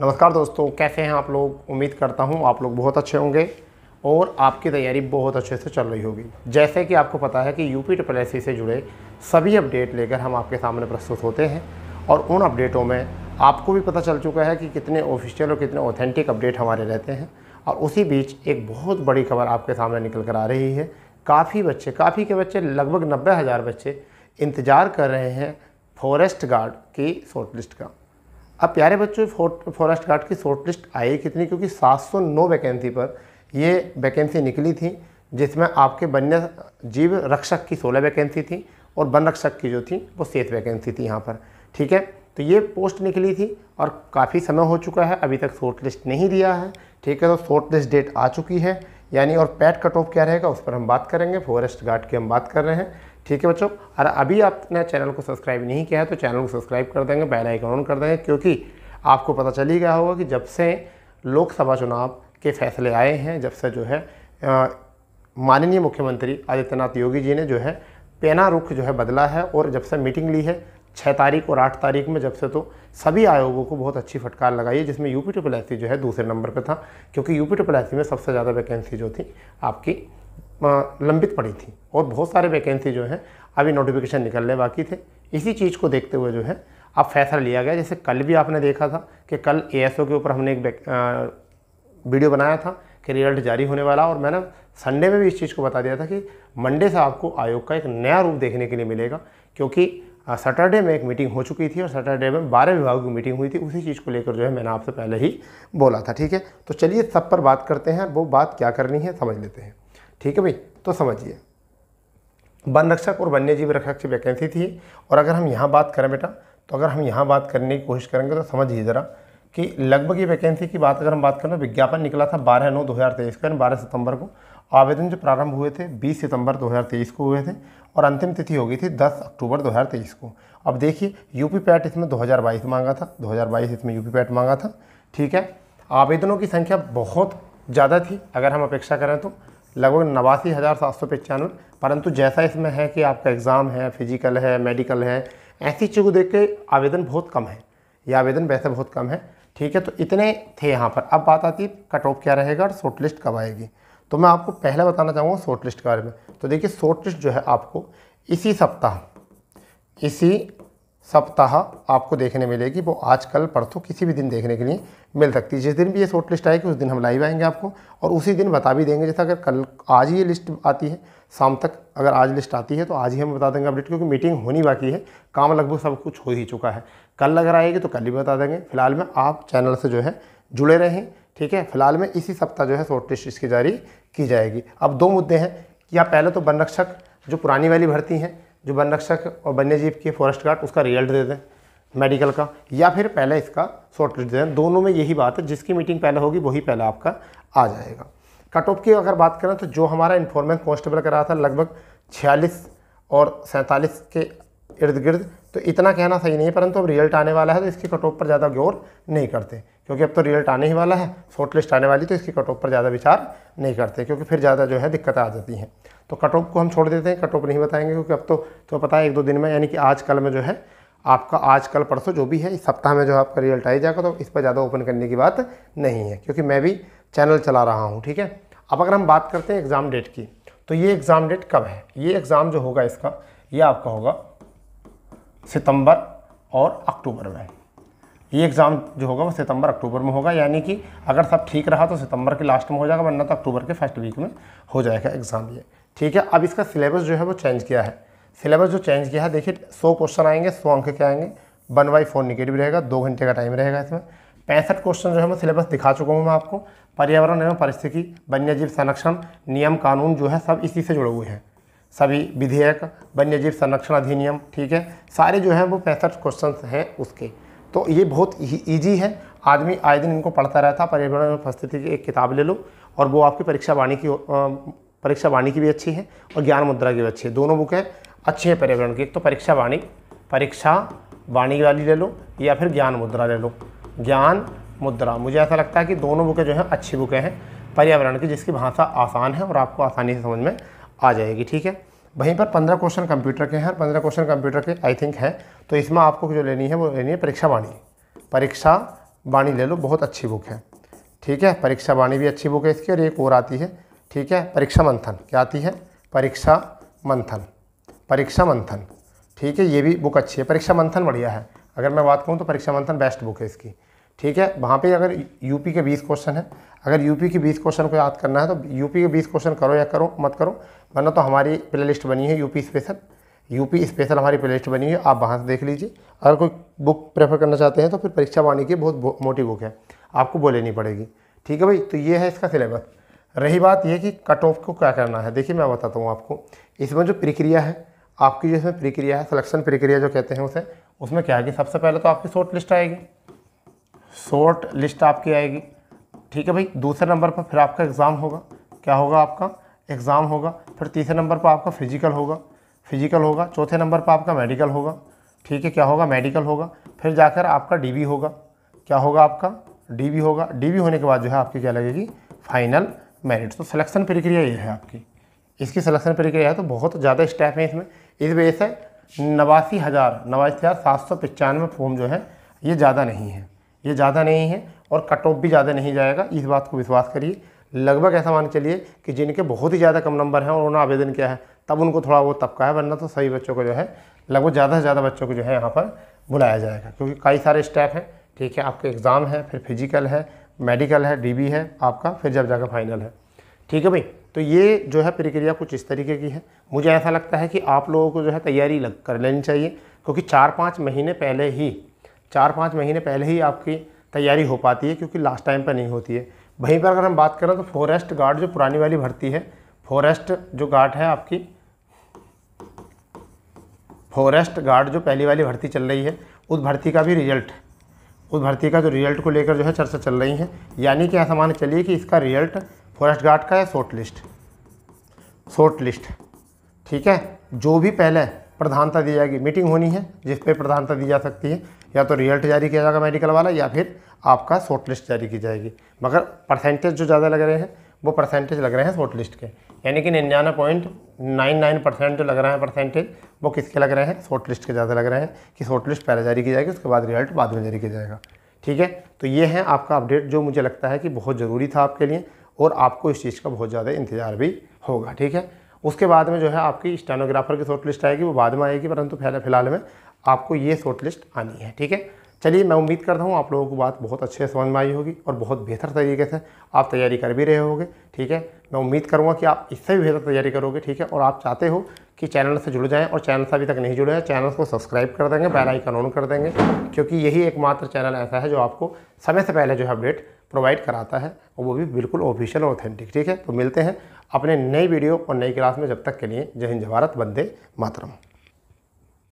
नमस्कार दोस्तों कैसे हैं आप लोग उम्मीद करता हूं आप लोग बहुत अच्छे होंगे और आपकी तैयारी बहुत अच्छे से चल रही होगी जैसे कि आपको पता है कि यूपी ट्रिपल एस से जुड़े सभी अपडेट लेकर हम आपके सामने प्रस्तुत होते हैं और उन अपडेटों में आपको भी पता चल चुका है कि कितने ऑफिशियल और कितने ऑथेंटिक अपडेट हमारे रहते हैं और उसी बीच एक बहुत बड़ी खबर आपके सामने निकल कर आ रही है काफ़ी बच्चे काफ़ी के बच्चे लगभग नब्बे हज़ार बच्चे इंतज़ार कर रहे हैं फॉरेस्ट गार्ड की शॉर्टलिस्ट का अब प्यारे बच्चों फॉरेस्ट गार्ड की शॉर्ट लिस्ट आई कितनी क्योंकि 709 वैकेंसी पर ये वैकेंसी निकली थी जिसमें आपके वन्य जीव रक्षक की 16 वैकेंसी थी और वन रक्षक की जो थी वो सेठ वैकेंसी थी यहाँ पर ठीक है तो ये पोस्ट निकली थी और काफ़ी समय हो चुका है अभी तक शॉर्ट लिस्ट नहीं दिया है ठीक है तो शॉर्ट लिस्ट डेट आ चुकी है यानी और पैट कट ऑफ क्या रहेगा उस पर हम बात करेंगे फॉरेस्ट गार्ड की हम बात कर रहे हैं ठीक है बच्चों और अभी आपने चैनल को सब्सक्राइब नहीं किया है तो चैनल को सब्सक्राइब कर देंगे बेल आइकन ऑन कर देंगे क्योंकि आपको पता चल ही गया होगा कि जब से लोकसभा चुनाव के फैसले आए हैं जब से जो है माननीय मुख्यमंत्री आदित्यनाथ योगी जी ने जो है पेना रुख जो है बदला है और जब से मीटिंग ली है छः तारीख और आठ तारीख में जब से तो सभी आयोगों को बहुत अच्छी फटकार लगाई है जिसमें यूपी ट्रिपल एस जो है दूसरे नंबर पर था क्योंकि यूपी ट्रिपल एस में सबसे ज़्यादा वैकेंसी जो थी आपकी लंबित पड़ी थी और बहुत सारे वैकेंसी जो हैं अभी नोटिफिकेशन निकलने बाकी थे इसी चीज़ को देखते हुए जो है अब फैसला लिया गया जैसे कल भी आपने देखा था कि कल ए के ऊपर हमने एक वीडियो बनाया था कि रिजल्ट जारी होने वाला और मैंने संडे में भी इस चीज़ को बता दिया था कि मंडे से आपको आयोग का एक नया रूप देखने के लिए मिलेगा क्योंकि सैटरडे में एक मीटिंग हो चुकी थी और सैटरडे में बारह विभागों की मीटिंग हुई थी उसी चीज़ को लेकर जो है मैंने आपसे पहले ही बोला था ठीक है तो चलिए सब पर बात करते हैं वो बात क्या करनी है समझ लेते हैं ठीक है भाई तो समझिए वन रक्षक और वन्य जीव रक्षक की वैकेंसी थी और अगर हम यहाँ बात करें बेटा तो अगर हम यहाँ बात करने की कोशिश करेंगे तो समझिए ज़रा कि लगभग ये वैकेंसी की बात अगर हम बात करें तो विज्ञापन निकला था बारह नौ दो हज़ार तेईस का बारह सितंबर को आवेदन जो प्रारंभ हुए थे 20 सितंबर 2023 को हुए थे और अंतिम तिथि हो गई थी 10 अक्टूबर 2023 को अब देखिए यूपी पैट इसमें 2022 मांगा था 2022 इसमें यूपी पैट मांगा था ठीक है आवेदनों की संख्या बहुत ज़्यादा थी अगर हम अपेक्षा करें तो लगभग नवासी हज़ार सात सौ पचानवे परंतु जैसा इसमें है कि आपका एग्ज़ाम है फिजिकल है मेडिकल है ऐसी चीज़ को देख के आवेदन बहुत कम है ये आवेदन वैसे बहुत कम है ठीक है तो इतने थे यहाँ पर अब बात आती है कट ऑफ क्या रहेगा और शॉर्ट लिस्ट कब आएगी तो मैं आपको पहले बताना चाहूँगा शॉर्ट लिस्ट के बारे में तो देखिए शॉर्ट लिस्ट जो है आपको इसी सप्ताह इसी सप्ताह आपको देखने मिलेगी वो आज कल परसों किसी भी दिन देखने के लिए मिल सकती है जिस दिन भी ये शॉर्ट लिस्ट आएगी उस दिन हम लाइव आएंगे आपको और उसी दिन बता भी देंगे जैसे अगर कल आज ही ये लिस्ट आती है शाम तक अगर आज लिस्ट आती है तो आज ही हम बता देंगे अपडेट क्योंकि मीटिंग होनी बाकी है काम लगभग सब कुछ हो ही चुका है कल अगर आएगी तो कल ही बता देंगे फिलहाल में आप चैनल से जो है जुड़े रहें ठीक है फिलहाल में इसी सप्ताह जो है शॉर्ट लिस्ट इसकी जारी की जाएगी अब दो मुद्दे हैं कि आप पहले तो वन रक्षक जो पुरानी वाली भर्ती हैं जो वन रक्षक और वन्य जीव की फॉरेस्ट गार्ड उसका रिजल्ट दे दें मेडिकल का या फिर पहले इसका शॉर्टकट दे दें दोनों में यही बात है जिसकी मीटिंग पहले होगी वही पहले आपका आ जाएगा कट ऑफ की अगर बात करें तो जो हमारा इन्फॉर्मेंस कॉन्स्टेबल कर रहा था लगभग छियालीस और सैंतालीस के इर्द गिर्द तो इतना कहना सही नहीं है परंतु अब रिजल्ट आने वाला है तो इसके कट ऑफ पर ज़्यादा गौर नहीं करते क्योंकि अब तो रिजल्ट आने ही वाला है शॉर्ट लिस्ट आने वाली तो इसके कट ऑफ पर ज़्यादा विचार नहीं करते क्योंकि फिर ज़्यादा जो है दिक्कतें आ जाती हैं तो कट ऑफ को हम छोड़ देते हैं कट ऑफ नहीं बताएंगे क्योंकि अब तो तो पता है एक दो दिन में यानी कि आज कल में जो है आपका आज कल परसों जो भी है इस सप्ताह में जो आपका रिजल्ट आई जाएगा तो इस पर ज़्यादा ओपन करने की बात नहीं है क्योंकि मैं भी चैनल चला रहा हूँ ठीक है अब अगर हम बात करते हैं एग्ज़ाम डेट की तो ये एग्ज़ाम डेट कब है ये एग्ज़ाम जो होगा इसका ये आपका होगा सितंबर और अक्टूबर में ये एग्ज़ाम जो होगा वो सितंबर अक्टूबर में होगा यानी कि अगर सब ठीक रहा तो सितंबर के लास्ट में हो जाएगा वरना तो अक्टूबर के फर्स्ट वीक में हो जाएगा एग्ज़ाम ये ठीक है अब इसका सिलेबस जो है वो चेंज किया है सिलेबस जो चेंज किया है देखिए सौ क्वेश्चन आएंगे सौ अंक के आएंगे वन बाई फोर निगेटिव रहेगा दो घंटे का टाइम रहेगा इसमें पैंसठ क्वेश्चन जो है मैं सिलेबस दिखा चुका हूँ मैं आपको पर्यावरण एवं परिस्थिति वन्यजीव संरक्षण नियम कानून जो है सब इसी से जुड़े हुए हैं सभी विधेयक वन्यजीव संरक्षण अधिनियम ठीक है सारे जो हैं वो पैंसठ क्वेश्चन हैं उसके तो ये बहुत ईजी है आदमी आए दिन इनको पढ़ता रहता पर्यावरण परिस्थिति की एक किताब ले लो और वो आपकी परीक्षा वाणी की परीक्षा वाणी की भी अच्छी है और ज्ञान मुद्रा की भी अच्छी है दोनों बुक अच्छी हैं पर्यावरण की एक तो परीक्षा वाणी परीक्षा वाणी वाली ले लो या फिर ज्ञान मुद्रा ले लो ज्ञान मुद्रा मुझे ऐसा लगता है कि दोनों बुकें जो हैं अच्छी बुकें हैं पर्यावरण की जिसकी भाषा आसान है और आपको आसानी से समझ में आ जाएगी ठीक है वहीं पर पंद्रह क्वेश्चन कंप्यूटर के हैं और पंद्रह क्वेश्चन कंप्यूटर के आई थिंक हैं तो इसमें आपको जो लेनी है वो लेनी है परीक्षा वाणी परीक्षा वाणी ले लो बहुत अच्छी बुक है ठीक है परीक्षा वाणी भी अच्छी बुक है इसकी और एक और आती है ठीक है परीक्षा मंथन क्या आती है परीक्षा मंथन परीक्षा मंथन ठीक है ये भी बुक अच्छी है परीक्षा मंथन बढ़िया है अगर मैं बात कहूँ तो परीक्षा मंथन बेस्ट बुक है इसकी ठीक है वहाँ पे अगर यूपी के बीस क्वेश्चन है अगर यूपी के बीस क्वेश्चन को याद करना है तो यूपी के बीस क्वेश्चन करो या करो मत करो वरना तो हमारी प्ले लिस्ट बनी है यूपी स्पेशल यूपी स्पेशल हमारी प्ले लिस्ट बनी है आप वहाँ से देख लीजिए अगर कोई बुक प्रेफर करना चाहते हैं तो फिर परीक्षा वाणी की बहुत मोटी बुक है आपको बोले पड़ेगी ठीक है भाई तो ये है इसका सिलेबस रही बात यह कि कट ऑफ को क्या करना है देखिए मैं बताता हूँ आपको इसमें जो प्रक्रिया है आपकी जो इसमें प्रक्रिया है सिलेक्शन प्रक्रिया जो कहते हैं उसे उसमें क्या है कि सबसे पहले तो आपकी शॉर्ट लिस्ट आएगी शॉर्ट लिस्ट आपकी आएगी ठीक है भाई दूसरे नंबर पर फिर आपका एग्ज़ाम होगा क्या होगा आपका एग्ज़ाम होगा फिर तीसरे नंबर पर आपका फिजिकल होगा फिजिकल होगा चौथे नंबर पर आपका मेडिकल होगा ठीक है क्या होगा मेडिकल होगा फिर जाकर आपका डी होगा क्या होगा आपका डी होगा डी होने के बाद जो है आपकी क्या लगेगी फाइनल मेरिट तो सिलेक्शन प्रक्रिया ये है आपकी इसकी सिलेक्शन प्रक्रिया है तो बहुत ज़्यादा स्टेप है इसमें इस वजह से नवासी हज़ार नवासी हज़ार सात सौ पचानवे फॉर्म जो है ये ज़्यादा नहीं है ये ज़्यादा नहीं है और कट ऑफ भी ज़्यादा नहीं जाएगा इस बात को विश्वास करिए लगभग ऐसा मान चलिए कि जिनके बहुत ही ज़्यादा कम नंबर हैं और उन्होंने आवेदन किया है तब उनको थोड़ा वो तबका है वरना तो सभी बच्चों को जो है लगभग ज़्यादा से ज़्यादा बच्चों को जो है यहाँ पर बुलाया जाएगा क्योंकि कई सारे स्टेप हैं ठीक है आपके एग्ज़ाम है फिर फिजिकल है मेडिकल है डी है आपका फिर जब जाकर फाइनल है ठीक है भाई तो ये जो है प्रक्रिया कुछ इस तरीके की है मुझे ऐसा लगता है कि आप लोगों को जो है तैयारी लग कर लेनी चाहिए क्योंकि चार पाँच महीने पहले ही चार पाँच महीने पहले ही आपकी तैयारी हो पाती है क्योंकि लास्ट टाइम पर नहीं होती है वहीं पर अगर हम बात करें तो फॉरेस्ट गार्ड जो पुरानी वाली भर्ती है फॉरेस्ट जो गार्ड है आपकी फॉरेस्ट गार्ड जो पहली वाली भर्ती चल रही है उस भर्ती का भी रिजल्ट उस भर्ती का जो रिजल्ट को लेकर जो है चर्चा चल रही है यानी कि ऐसा मान चलिए कि इसका रिजल्ट फॉरेस्ट गार्ड का है शॉर्ट लिस्ट शॉर्ट लिस्ट ठीक है जो भी पहले प्रधानता दी जाएगी मीटिंग होनी है जिस पर प्रधानता दी जा सकती है या तो रिजल्ट जारी किया जाएगा मेडिकल वाला या फिर आपका शॉर्ट लिस्ट जारी की जाएगी मगर परसेंटेज जो ज़्यादा लग रहे हैं वो परसेंटेज लग रहे हैं शॉर्ट लिस्ट के यानी कि निन्यानवे पॉइंट नाइन नाइन परसेंट जो लग रहा है परसेंटेज वो किसके लग रहे हैं शॉर्ट लिस्ट के ज़्यादा लग रहे हैं कि शॉर्ट लिस्ट पहले जारी की जाएगी उसके बाद रिजल्ट बाद में जारी किया जाएगा ठीक है तो ये है आपका अपडेट जो मुझे लगता है कि बहुत ज़रूरी था आपके लिए और आपको इस चीज़ का बहुत ज़्यादा इंतज़ार भी होगा ठीक है उसके बाद में जो है आपकी स्टेनोग्राफर की शॉर्ट लिस्ट आएगी वो बाद में आएगी परंतु फिलहाल में आपको ये शॉर्ट लिस्ट आनी है ठीक है चलिए मैं उम्मीद करता हूँ आप लोगों को बात बहुत अच्छे से समझ में आई होगी और बहुत बेहतर तरीके से आप तैयारी कर भी रहे होगे ठीक है मैं उम्मीद करूँगा कि आप इससे भी बेहतर तैयारी करोगे ठीक है और आप चाहते हो कि चैनल से जुड़ जाएँ और चैनल से अभी तक नहीं जुड़े हैं चैनल को सब्सक्राइब कर देंगे बेल ऑन कर देंगे क्योंकि यही एकमात्र चैनल ऐसा है जो आपको समय से पहले जो है अपडेट प्रोवाइड कराता है और वो भी बिल्कुल ऑफिशियल ऑथेंटिक ठीक है तो मिलते हैं अपने नई वीडियो और नई क्लास में जब तक के लिए जय हिंद जवारत बंदे मातरम